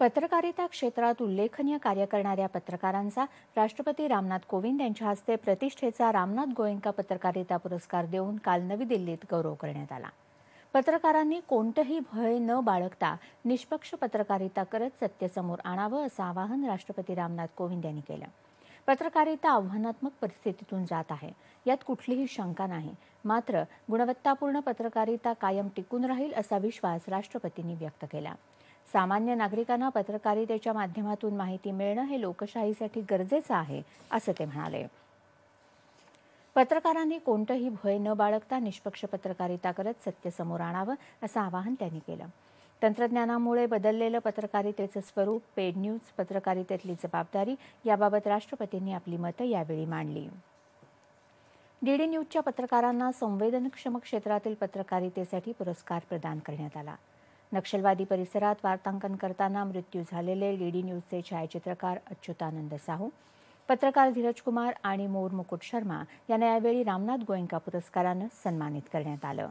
पत्रकारिता क्षेत्रात उल्लेखनीय कार्य करणाऱ्या पत्रकारांचा राष्ट्रपती रामनाथ कोविंद यांच्या हस्ते प्रतिष्ठेचा रामनाथ गोयंका पत्रकारिता पुरस्कार देऊन काल नवी दिल्लीत गौरव करण्यात आला पत्रकारांनी कोणतंही भय न बाळगता निष्पक्ष पत्रकारिता करत सत्य समोर आणावं असं आवाहन राष्ट्रपती रामनाथ कोविंद यांनी केलं पत्रकारिता आव्हानात्मक परिस्थितीतून जात आहे यात कुठलीही शंका नाही मात्र गुणवत्तापूर्ण पत्रकारिता कायम टिकून राहील असा विश्वास राष्ट्रपतींनी व्यक्त केला सामान्य नागरिकांना पत्रकारितेच्या माध्यमातून माहिती मिळणं हे लोकशाहीसाठी गरजेचं आहे असं ते म्हणाले पत्रकारांनी कोणतंही भय न बाळगता निष्पक्ष पत्रकारिता करत सत्य समोर आणावं असं आवाहन त्यांनी केलं तंत्रज्ञानामुळे बदललेलं पत्रकारितेचं स्वरूप पेड न्यूज पत्रकारितेतली जबाबदारी याबाबत राष्ट्रपतींनी आपली मतं यावेळी मांडली डीडी न्यूजच्या पत्रकारांना संवेदनक्षम क्षेत्रातील पत्रकारितेसाठी पुरस्कार प्रदान करण्यात आला नक्षलवादी परिसरात वार्तांकन करताना मृत्यू झालेले डीडी न्यूजचे छायाचित्रकार अच्युतानंद साहू पत्रकार धीरज कुमार आणि मोर मुकुट शर्मा यांना यावेळी रामनाथ गोयंका पुरस्कारानं सन्मानित करण्यात आलं